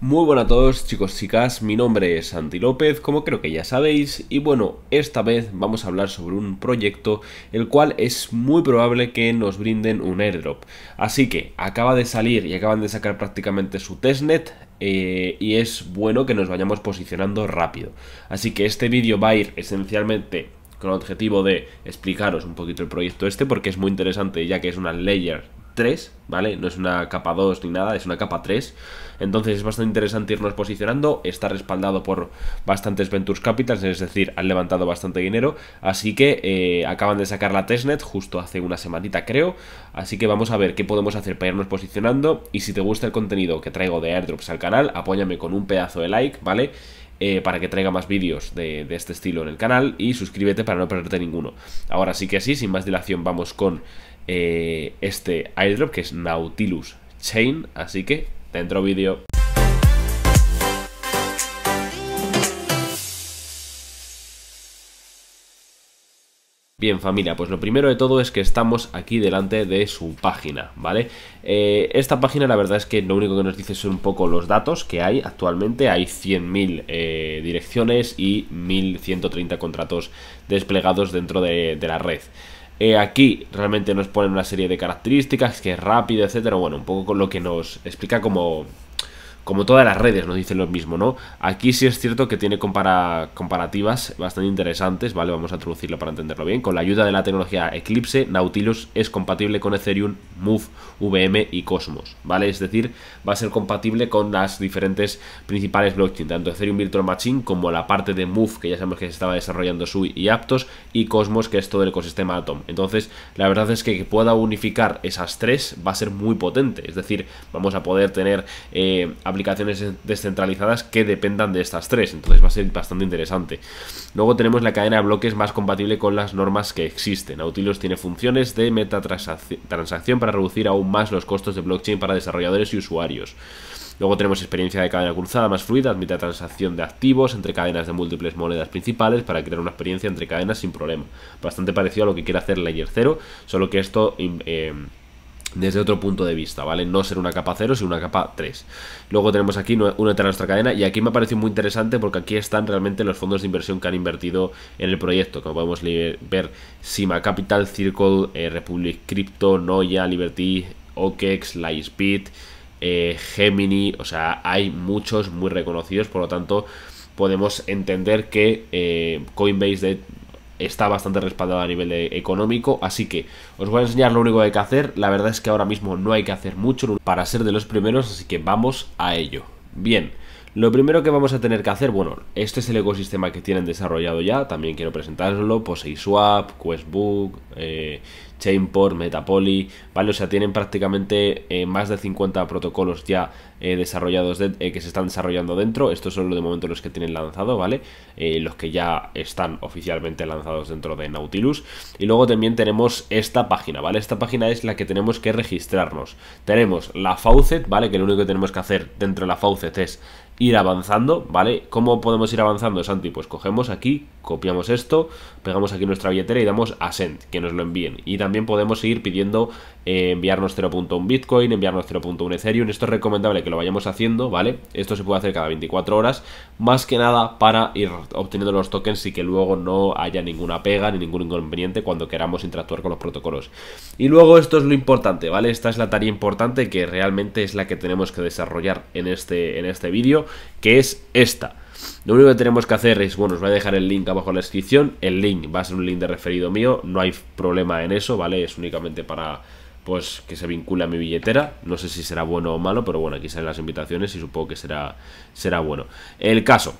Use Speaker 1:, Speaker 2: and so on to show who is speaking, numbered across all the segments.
Speaker 1: Muy buenas a todos chicos chicas, mi nombre es Santi López, como creo que ya sabéis, y bueno, esta vez vamos a hablar sobre un proyecto el cual es muy probable que nos brinden un airdrop. Así que acaba de salir y acaban de sacar prácticamente su testnet, eh, y es bueno que nos vayamos posicionando rápido. Así que este vídeo va a ir esencialmente con el objetivo de explicaros un poquito el proyecto este, porque es muy interesante ya que es una layer ¿vale? No es una capa 2 ni nada, es una capa 3. Entonces es bastante interesante irnos posicionando. Está respaldado por bastantes Ventures Capitals, es decir, han levantado bastante dinero. Así que eh, acaban de sacar la testnet justo hace una semanita, creo. Así que vamos a ver qué podemos hacer para irnos posicionando. Y si te gusta el contenido que traigo de airdrops al canal, apóyame con un pedazo de like, ¿vale? Eh, para que traiga más vídeos de, de, este estilo en el canal y suscríbete para no perderte ninguno. Ahora sí que sí, sin más dilación, vamos con eh, este airdrop que es Nautilus Chain, así que dentro vídeo. Bien familia, pues lo primero de todo es que estamos aquí delante de su página, ¿vale? Eh, esta página la verdad es que lo único que nos dice son un poco los datos que hay actualmente, hay 100.000 eh, direcciones y 1.130 contratos desplegados dentro de, de la red. Eh, aquí realmente nos ponen una serie de características, que es rápido, etcétera. Bueno, un poco con lo que nos explica como, como todas las redes nos dicen lo mismo, ¿no? Aquí sí es cierto que tiene comparativas bastante interesantes, ¿vale? Vamos a traducirlo para entenderlo bien. Con la ayuda de la tecnología Eclipse, Nautilus es compatible con Ethereum Move, VM y Cosmos, ¿vale? Es decir, va a ser compatible con las diferentes principales blockchains tanto Ethereum Virtual Machine como la parte de Move, que ya sabemos que se estaba desarrollando SUI y Aptos, y Cosmos, que es todo el ecosistema Atom. Entonces, la verdad es que que pueda unificar esas tres va a ser muy potente, es decir, vamos a poder tener eh, aplicaciones descentralizadas que dependan de estas tres, entonces va a ser bastante interesante. Luego tenemos la cadena de bloques más compatible con las normas que existen. Nautilus tiene funciones de metatransacción para reducir aún más los costos de blockchain para desarrolladores y usuarios. Luego tenemos experiencia de cadena cruzada más fluida, admite transacción de activos entre cadenas de múltiples monedas principales para crear una experiencia entre cadenas sin problema. Bastante parecido a lo que quiere hacer Layer 0, solo que esto eh, desde otro punto de vista, ¿vale? No ser una capa 0, sino una capa 3. Luego tenemos aquí una de nuestra cadena y aquí me ha parecido muy interesante porque aquí están realmente los fondos de inversión que han invertido en el proyecto, como podemos ver Sima Capital, Circle, eh, Republic Crypto, Noya, Liberty, OKEX, Lightspeed, eh, Gemini, o sea, hay muchos muy reconocidos, por lo tanto podemos entender que eh, Coinbase de, está bastante respaldado a nivel económico, así que os voy a enseñar lo único que hay que hacer, la verdad es que ahora mismo no hay que hacer mucho para ser de los primeros, así que vamos a ello. Bien. Lo primero que vamos a tener que hacer, bueno, este es el ecosistema que tienen desarrollado ya, también quiero presentárselo, PoseiSwap, Questbook, eh, Chainport, Metapoly, ¿vale? O sea, tienen prácticamente eh, más de 50 protocolos ya eh, desarrollados que se están desarrollando dentro, estos son de momento los que tienen lanzado, ¿vale? los que ya están oficialmente lanzados dentro de Nautilus. Y luego también tenemos esta página, ¿vale? Esta página es la que tenemos que registrarnos. Tenemos la Faucet, ¿vale? Que lo único que tenemos que hacer dentro de la Faucet es ir avanzando, ¿vale? ¿Cómo podemos ir avanzando, Santi? Pues cogemos aquí copiamos esto, pegamos aquí nuestra billetera y damos a send, que nos lo envíen. Y también podemos seguir pidiendo eh, enviarnos 0.1 Bitcoin, enviarnos 0.1 Ethereum. Esto es recomendable que lo vayamos haciendo, ¿vale? Esto se puede hacer cada 24 horas, más que nada para ir obteniendo los tokens y que luego no haya ninguna pega ni ningún inconveniente cuando queramos interactuar con los protocolos. Y luego esto es lo importante, ¿vale? Esta es la tarea importante que realmente es la que tenemos que desarrollar en este, en este vídeo, que es esta lo único que tenemos que hacer es, bueno, os voy a dejar el link abajo en la descripción. El link va a ser un link de referido mío, no hay problema en eso, ¿vale? Es únicamente para pues que se vincule a mi billetera. No sé si será bueno o malo, pero bueno, aquí salen las invitaciones y supongo que será, será bueno. El caso,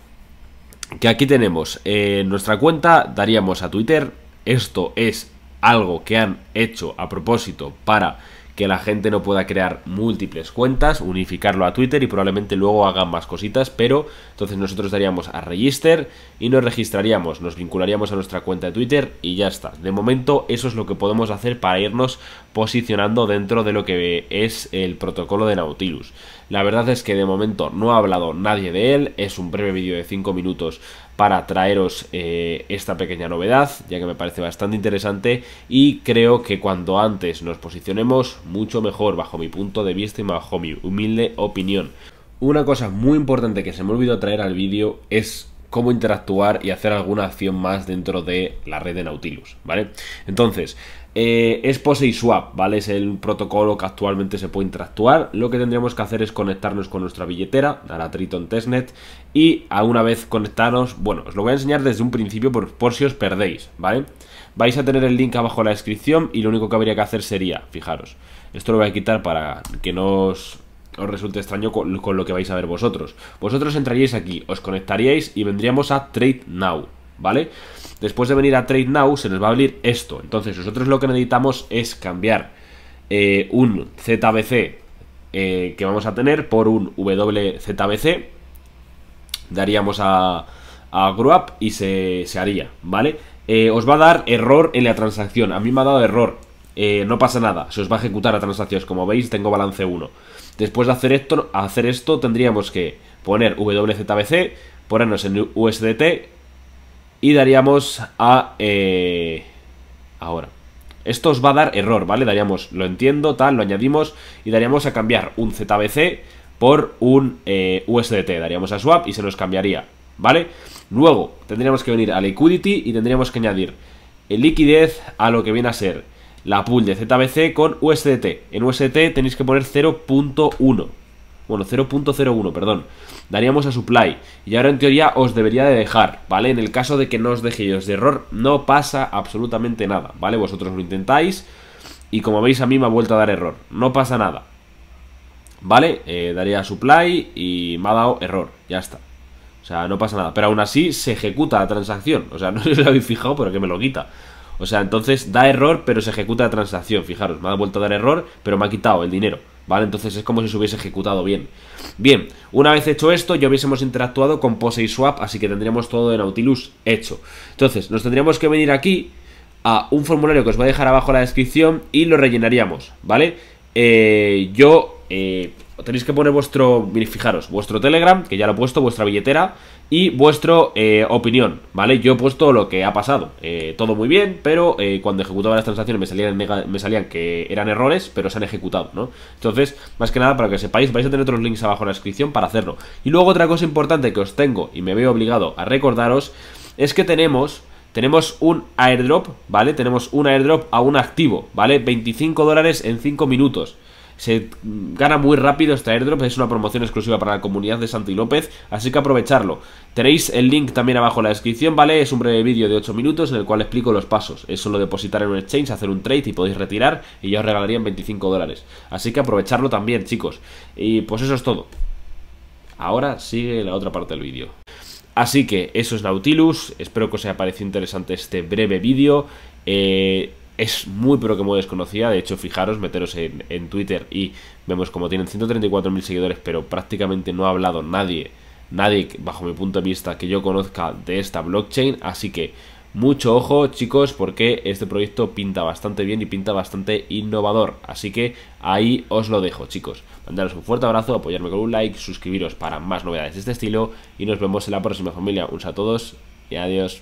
Speaker 1: que aquí tenemos eh, nuestra cuenta, daríamos a Twitter. Esto es algo que han hecho a propósito para que la gente no pueda crear múltiples cuentas, unificarlo a Twitter y probablemente luego hagan más cositas, pero entonces nosotros daríamos a register y nos registraríamos, nos vincularíamos a nuestra cuenta de Twitter y ya está. De momento eso es lo que podemos hacer para irnos posicionando dentro de lo que es el protocolo de Nautilus. La verdad es que de momento no ha hablado nadie de él, es un breve vídeo de 5 minutos para traeros eh, esta pequeña novedad, ya que me parece bastante interesante y creo que cuando antes nos posicionemos, mucho mejor bajo mi punto de vista y bajo mi humilde opinión. Una cosa muy importante que se me olvidó traer al vídeo es cómo interactuar y hacer alguna acción más dentro de la red de Nautilus, ¿vale? Entonces, eh, es POSEI Swap, ¿vale? Es el protocolo que actualmente se puede interactuar. Lo que tendríamos que hacer es conectarnos con nuestra billetera, a la Triton Testnet, y a una vez conectarnos. bueno, os lo voy a enseñar desde un principio por, por si os perdéis, ¿vale? Vais a tener el link abajo en la descripción y lo único que habría que hacer sería, fijaros, esto lo voy a quitar para que no os, resulte extraño con, con lo que vais a ver vosotros. Vosotros entraríais aquí, os conectaríais y vendríamos a Trade Now, ¿vale? Después de venir a Trade Now se nos va a abrir esto. Entonces nosotros lo que necesitamos es cambiar eh, un ZBC eh, que vamos a tener por un WZBC. Daríamos a, a GrowUp y se, haría, ¿vale? Eh, os va a dar error en la transacción. A mí me ha dado error. no pasa nada, se os va a ejecutar la transacción. Como veis, tengo balance 1. Después de hacer esto, hacer esto tendríamos que poner WZBC, ponernos en USDT, y daríamos a... Eh, ahora. Esto os va a dar error, ¿vale? Daríamos, lo entiendo, tal, lo añadimos y daríamos a cambiar un ZBC por un eh, USDT. Daríamos a swap y se nos cambiaría, ¿vale? Luego tendríamos que venir a liquidity y tendríamos que añadir el liquidez a lo que viene a ser la pool de ZBC con USDT. En USDT tenéis que poner 0.1, bueno, 0.01, perdón, daríamos a supply. Y ahora en teoría os debería de dejar, ¿vale? En el caso de que no os deje ellos de error, no pasa absolutamente nada, ¿vale? Vosotros lo intentáis y como veis a mí me ha vuelto a dar error, no pasa nada. ¿Vale? Eh, daría a supply y me ha dado error, ya está. O sea, no pasa nada. Pero aún así se ejecuta la transacción. O sea, no os si habéis fijado, pero que me lo quita. O sea, entonces da error, pero se ejecuta la transacción. Fijaros, me ha vuelto a dar error, pero me ha quitado el dinero. ¿vale? Entonces es como si se hubiese ejecutado bien. Bien, una vez hecho esto, ya hubiésemos interactuado con Pose y Swap, así que tendríamos todo de Nautilus hecho. Entonces, nos tendríamos que venir aquí a un formulario que os voy a dejar abajo en la descripción y lo rellenaríamos, ¿vale? Eh, yo... Eh, tenéis que poner vuestro, fijaros, vuestro Telegram, que ya lo he puesto, vuestra billetera y vuestro eh, opinión, ¿vale? Yo he puesto lo que ha pasado, eh, todo muy bien, pero eh, cuando ejecutaba las transacciones me salían, me salían que eran errores, pero se han ejecutado, ¿no? Entonces, más que nada, para que sepáis, vais a tener otros links abajo en la descripción para hacerlo. Y luego otra cosa importante que os tengo y me veo obligado a recordaros es que tenemos... Tenemos un airdrop, ¿vale? Tenemos un airdrop a un activo, ¿vale? 25 dólares en 5 minutos. Se gana muy rápido este airdrop, es una promoción exclusiva para la comunidad de Santi López, así que aprovecharlo. Tenéis el link también abajo en la descripción, ¿vale? Es un breve vídeo de 8 minutos en el cual explico los pasos. Es solo depositar en un exchange, hacer un trade y podéis retirar y ya os regalarían 25 dólares. Así que aprovecharlo también, chicos. Y pues eso es todo. Ahora sigue la otra parte del vídeo. Así que eso es Nautilus, espero que os haya parecido interesante este breve vídeo. Eh, es muy pero que muy desconocida. De hecho, fijaros, meteros en, Twitter y vemos como tienen 134.000 seguidores, pero prácticamente no ha hablado nadie, nadie bajo mi punto de vista que yo conozca de esta blockchain. Así que mucho ojo chicos porque este proyecto pinta bastante bien y pinta bastante innovador. Así que ahí os lo dejo chicos. Mandaros un fuerte abrazo, apoyarme con un like, suscribiros para más novedades de este estilo y nos vemos en la próxima familia. Un saludo a todos y adiós.